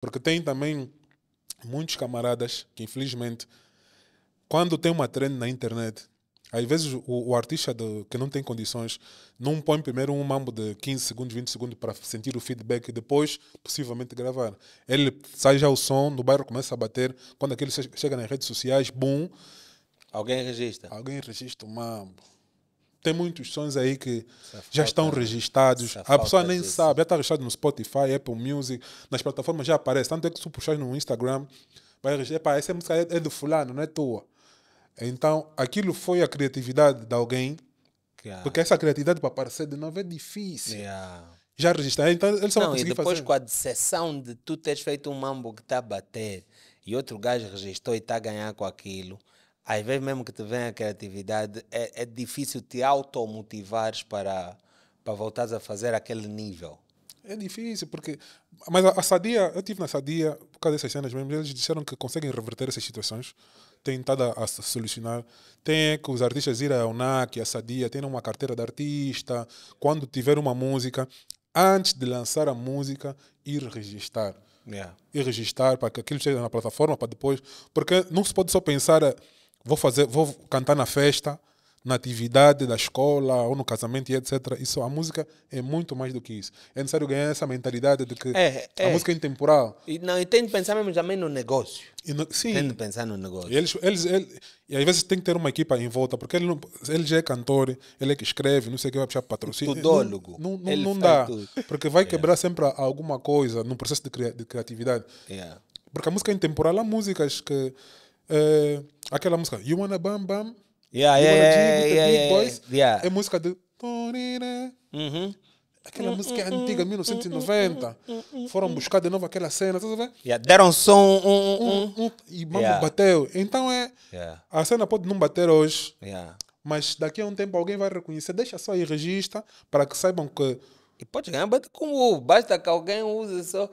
Porque tem também muitos camaradas que, infelizmente, quando tem uma trend na internet, às vezes o, o artista que não tem condições não põe primeiro um mambo de 15 segundos, 20 segundos para sentir o feedback e depois possivelmente gravar. Ele sai já o som, no bairro começa a bater, quando aquele chega nas redes sociais, boom. Alguém registra. Alguém registra o mambo tem muitos sons aí que Essa é já estão falta, né? registados. É a pessoa nem disso. sabe, já é está registrado no Spotify, Apple Music, nas plataformas já aparece. Tanto é que se tu puxares no Instagram, vai registrar. Essa música é, é do fulano, não é tua. Então, aquilo foi a criatividade de alguém. Yeah. Porque essa criatividade para aparecer de novo é difícil. Yeah. Já registrar. Então, eles não, não e depois fazer. com a decepção de tu teres feito um mambo que está a bater e outro gajo registrou e está a ganhar com aquilo às vezes mesmo que te venha a criatividade, é, é difícil te automotivares para, para voltares a fazer aquele nível. É difícil, porque. Mas a, a Sadia, eu estive na Sadia, por causa dessas cenas mesmo, eles disseram que conseguem reverter essas situações, têm estado a, a, solucionar. Tem que os artistas ir ao NAC, a Sadia, têm uma carteira de artista, quando tiver uma música, antes de lançar a música, ir registrar. Yeah. Ir registrar para que aquilo esteja na plataforma, para depois. Porque não se pode só pensar. A, Vou fazer, vou cantar na festa, na atividade da escola ou no casamento e etc. Isso, a música é muito mais do que isso. É necessário ganhar essa mentalidade de que é, a é. música é intemporal. E, não, e tem de pensar mesmo também no negócio. No, sim. Tem de pensar no negócio. E, eles, eles, e às vezes tem que ter uma equipa em volta, porque ele, não, ele já é cantor, ele é que escreve, não sei o que vai puxar patrocínio. Tudólogo. Não, não, não dá. Tudo. Porque vai yeah. quebrar sempre alguma coisa no processo de, cria, de criatividade. Yeah. Porque a música é intemporal, há músicas que. Eh, Aquela música, You Wanna Bam Bam? Yeah, you yeah, yeah, G, yeah, yeah, boys, yeah, É música de... Uhum. Aquela hum, música hum, antiga, 1990. Hum, Foram buscar de novo aquela cena, tá vendo? Yeah, deram som. Um, um, um. um e mambo yeah. bateu. Então é. Yeah. A cena pode não bater hoje. Mas daqui a um tempo alguém vai reconhecer. Deixa só aí, registra, para que saibam que. E pode ganhar, como basta que alguém use só